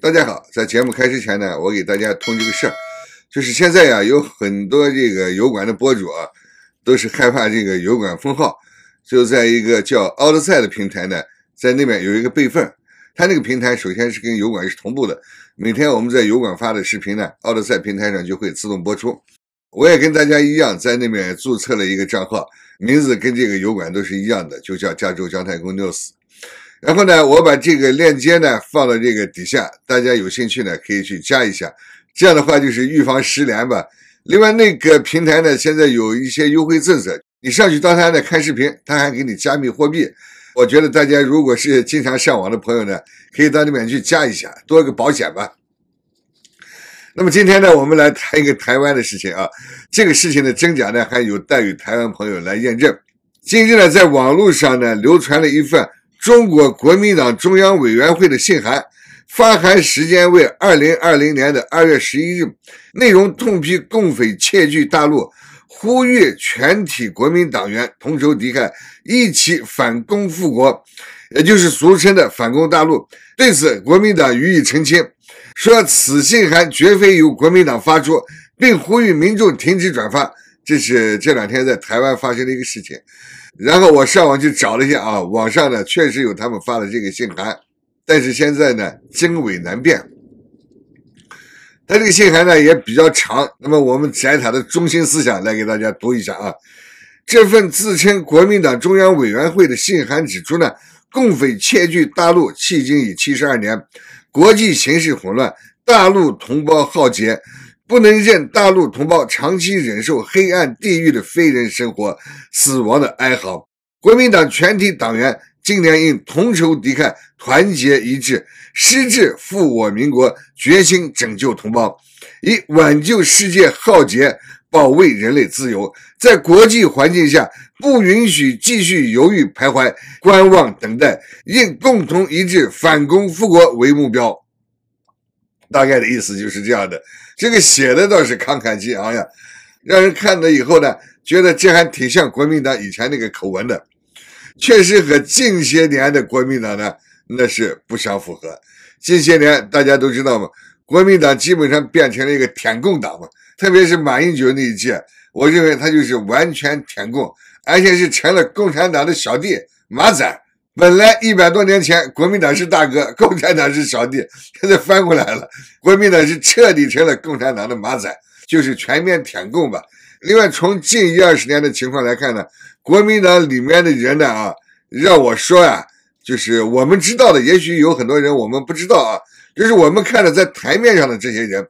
大家好，在节目开始前呢，我给大家通知个事儿，就是现在呀，有很多这个油管的博主啊，都是害怕这个油管封号，就在一个叫奥德赛的平台呢，在那边有一个备份。他那个平台首先是跟油管是同步的，每天我们在油管发的视频呢，奥德赛平台上就会自动播出。我也跟大家一样，在那边注册了一个账号，名字跟这个油管都是一样的，就叫加州姜太公 news。然后呢，我把这个链接呢放到这个底下，大家有兴趣呢可以去加一下。这样的话就是预防失联吧。另外那个平台呢，现在有一些优惠政策，你上去当他在看视频，他还给你加密货币。我觉得大家如果是经常上网的朋友呢，可以到那边去加一下，多一个保险吧。那么今天呢，我们来谈一个台湾的事情啊。这个事情的真假呢，还有待于台湾朋友来验证。近日呢，在网络上呢流传了一份。中国国民党中央委员会的信函，发函时间为二零二零年的二月十一日，内容痛批共匪窃据大陆，呼吁全体国民党员同仇敌忾，一起反攻复国，也就是俗称的反攻大陆。对此，国民党予以澄清，说此信函绝非由国民党发出，并呼吁民众停止转发。这是这两天在台湾发生的一个事情。然后我上网去找了一下啊，网上呢确实有他们发的这个信函，但是现在呢真伪难辨。他这个信函呢也比较长，那么我们摘他的中心思想来给大家读一下啊。这份自称国民党中央委员会的信函指出呢，共匪窃据大陆迄今已七十二年，国际形势混乱，大陆同胞浩劫。不能任大陆同胞长期忍受黑暗地狱的非人生活、死亡的哀嚎。国民党全体党员今年应同仇敌忾、团结一致，矢志复我民国，决心拯救同胞，以挽救世界浩劫，保卫人类自由。在国际环境下，不允许继续犹豫徘徊、观望等待，应共同一致反攻复国为目标。大概的意思就是这样的，这个写的倒是慷慨激昂呀，让人看了以后呢，觉得这还挺像国民党以前那个口吻的，确实和近些年的国民党呢，那是不相符合。近些年大家都知道嘛，国民党基本上变成了一个舔共党嘛，特别是马英九那一届，我认为他就是完全舔共，而且是成了共产党的小弟，马仔。本来一百多年前国民党是大哥，共产党是小弟，现在翻过来了，国民党是彻底成了共产党的马仔，就是全面舔共吧。另外，从近一二十年的情况来看呢，国民党里面的人呢，啊，让我说呀，就是我们知道的，也许有很多人我们不知道啊，就是我们看着在台面上的这些人，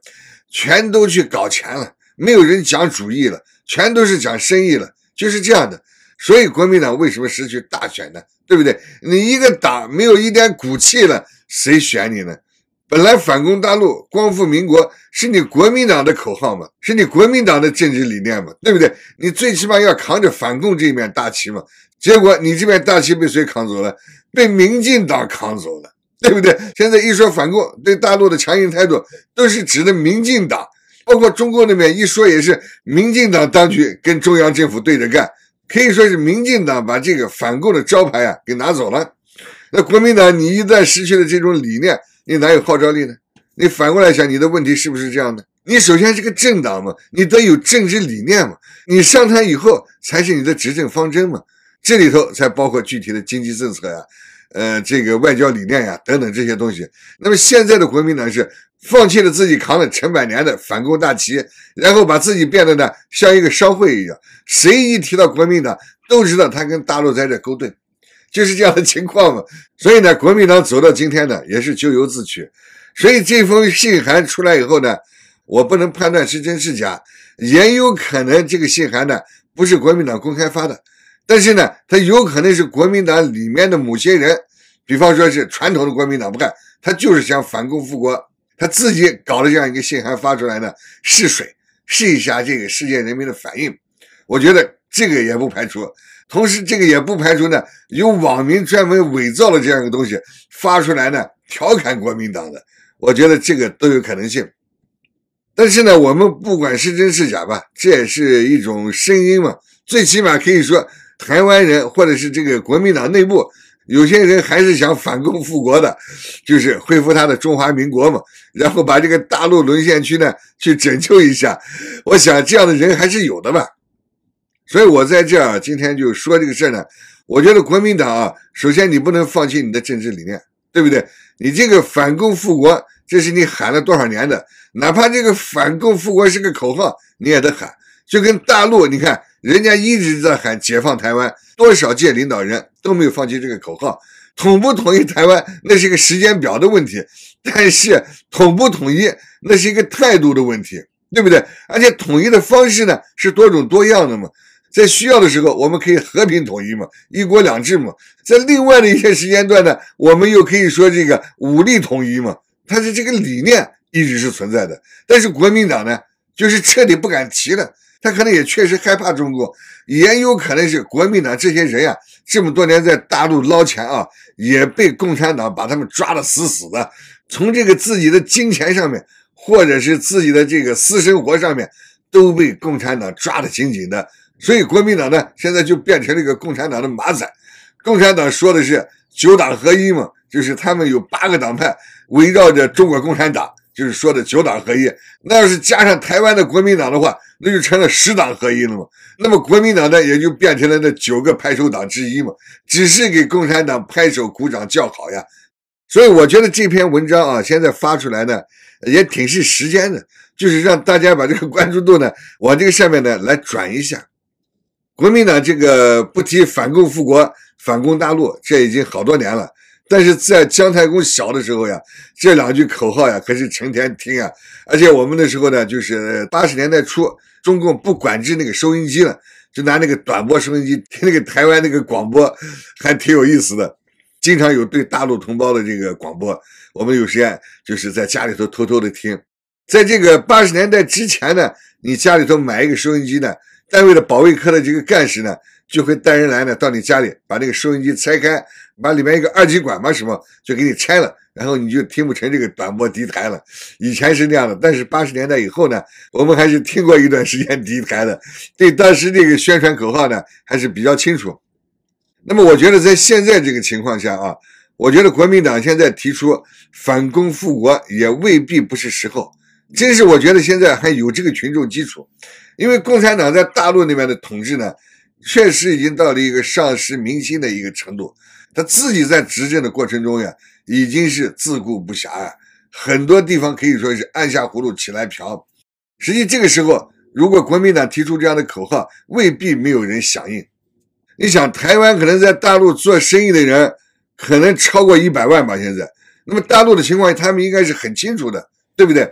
全都去搞钱了，没有人讲主义了，全都是讲生意了，就是这样的。所以国民党为什么失去大选呢？对不对？你一个党没有一点骨气了，谁选你呢？本来反攻大陆、光复民国是你国民党的口号嘛，是你国民党的政治理念嘛，对不对？你最起码要扛着反共这一面大旗嘛。结果你这面大旗被谁扛走了？被民进党扛走了，对不对？现在一说反共，对大陆的强硬态度，都是指的民进党，包括中共那边一说也是民进党当局跟中央政府对着干。可以说是民进党把这个反共的招牌啊给拿走了，那国民党你一旦失去了这种理念，你哪有号召力呢？你反过来想，你的问题是不是这样的？你首先是个政党嘛，你得有政治理念嘛，你上台以后才是你的执政方针嘛，这里头才包括具体的经济政策呀，呃，这个外交理念呀等等这些东西。那么现在的国民党是。放弃了自己扛了成百年的反共大旗，然后把自己变得呢像一个商会一样。谁一提到国民党，都知道他跟大陆在这勾兑，就是这样的情况嘛。所以呢，国民党走到今天呢，也是咎由自取。所以这封信函出来以后呢，我不能判断是真是假，也有可能这个信函呢不是国民党公开发的，但是呢，它有可能是国民党里面的某些人，比方说是传统的国民党不干，他就是想反共复国。他自己搞了这样一个信函发出来呢，试水，试一下这个世界人民的反应。我觉得这个也不排除，同时这个也不排除呢，有网民专门伪造了这样一个东西发出来呢，调侃国民党的。我觉得这个都有可能性。但是呢，我们不管是真是假吧，这也是一种声音嘛，最起码可以说台湾人或者是这个国民党内部。有些人还是想反共复国的，就是恢复他的中华民国嘛，然后把这个大陆沦陷区呢去拯救一下。我想这样的人还是有的吧。所以我在这啊，今天就说这个事儿呢。我觉得国民党啊，首先你不能放弃你的政治理念，对不对？你这个反共复国，这是你喊了多少年的，哪怕这个反共复国是个口号，你也得喊。就跟大陆，你看。人家一直在喊解放台湾，多少届领导人都没有放弃这个口号。统不统一台湾，那是一个时间表的问题；但是统不统一，那是一个态度的问题，对不对？而且统一的方式呢，是多种多样的嘛，在需要的时候我们可以和平统一嘛，一国两制嘛；在另外的一些时间段呢，我们又可以说这个武力统一嘛。它是这个理念一直是存在的，但是国民党呢，就是彻底不敢提了。他可能也确实害怕中国，也有可能是国民党这些人呀，这么多年在大陆捞钱啊，也被共产党把他们抓得死死的，从这个自己的金钱上面，或者是自己的这个私生活上面，都被共产党抓得紧紧的。所以国民党呢，现在就变成了一个共产党的马仔。共产党说的是九党合一嘛，就是他们有八个党派围绕着中国共产党。就是说的九党合一，那要是加上台湾的国民党的话，那就成了十党合一了嘛。那么国民党呢，也就变成了那九个拍手党之一嘛，只是给共产党拍手、鼓掌、叫好呀。所以我觉得这篇文章啊，现在发出来呢，也挺是时间的，就是让大家把这个关注度呢，往这个上面呢来转一下。国民党这个不提反共复国、反攻大陆，这已经好多年了。但是在姜太公小的时候呀，这两句口号呀，可是成天听啊。而且我们那时候呢，就是八十年代初，中共不管制那个收音机了，就拿那个短波收音机听那个台湾那个广播，还挺有意思的。经常有对大陆同胞的这个广播，我们有时啊，就是在家里头偷偷的听。在这个八十年代之前呢，你家里头买一个收音机呢，单位的保卫科的这个干事呢。就会带人来呢，到你家里把那个收音机拆开，把里面一个二极管嘛什么就给你拆了，然后你就听不成这个短波敌台了。以前是那样的，但是八十年代以后呢，我们还是听过一段时间敌台的，对当时这个宣传口号呢还是比较清楚。那么我觉得在现在这个情况下啊，我觉得国民党现在提出反攻复国也未必不是时候，真是我觉得现在还有这个群众基础，因为共产党在大陆那边的统治呢。确实已经到了一个丧失民心的一个程度，他自己在执政的过程中呀，已经是自顾不暇啊，很多地方可以说是按下葫芦起来瓢。实际这个时候，如果国民党提出这样的口号，未必没有人响应。你想，台湾可能在大陆做生意的人可能超过一百万吧？现在，那么大陆的情况，他们应该是很清楚的，对不对？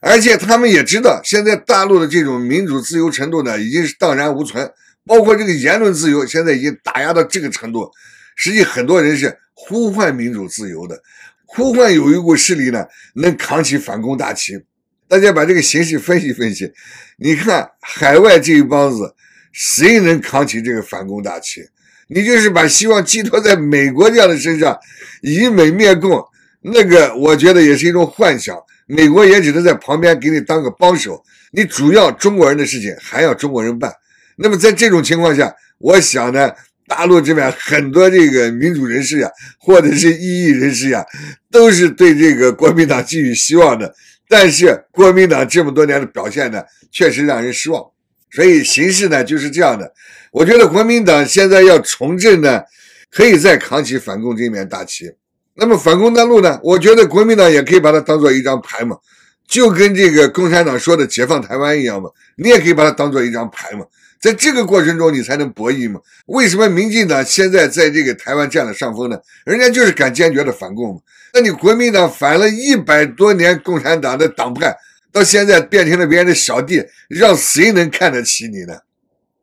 而且他们也知道，现在大陆的这种民主自由程度呢，已经是荡然无存。包括这个言论自由，现在已经打压到这个程度，实际很多人是呼唤民主自由的，呼唤有一股势力呢能扛起反攻大旗。大家把这个形势分析分析，你看海外这一帮子，谁能扛起这个反攻大旗？你就是把希望寄托在美国这样的身上，以美灭共，那个我觉得也是一种幻想。美国也只能在旁边给你当个帮手，你主要中国人的事情还要中国人办。那么在这种情况下，我想呢，大陆这边很多这个民主人士呀，或者是异议人士呀，都是对这个国民党寄予希望的。但是国民党这么多年的表现呢，确实让人失望。所以形势呢就是这样的。我觉得国民党现在要重振呢，可以再扛起反共这面大旗。那么反攻大陆呢，我觉得国民党也可以把它当做一张牌嘛，就跟这个共产党说的解放台湾一样嘛，你也可以把它当做一张牌嘛。在这个过程中，你才能博弈嘛？为什么民进党现在在这个台湾占了上风呢？人家就是敢坚决的反共嘛。那你国民党反了一百多年共产党的党派，到现在变成了别人的小弟，让谁能看得起你呢？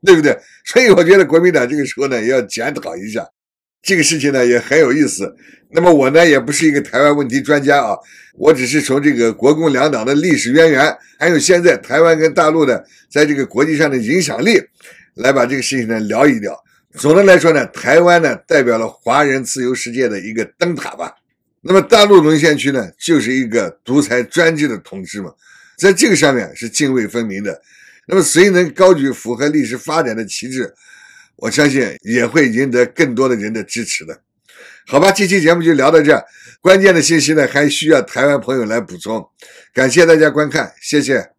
对不对？所以我觉得国民党这个时候呢，也要检讨一下。这个事情呢也很有意思，那么我呢也不是一个台湾问题专家啊，我只是从这个国共两党的历史渊源，还有现在台湾跟大陆的在这个国际上的影响力，来把这个事情呢聊一聊。总的来说呢，台湾呢代表了华人自由世界的一个灯塔吧，那么大陆沦陷区呢就是一个独裁专制的统治嘛，在这个上面是泾渭分明的，那么谁能高举符合历史发展的旗帜？我相信也会赢得更多的人的支持的，好吧？这期节目就聊到这关键的信息呢还需要台湾朋友来补充。感谢大家观看，谢谢。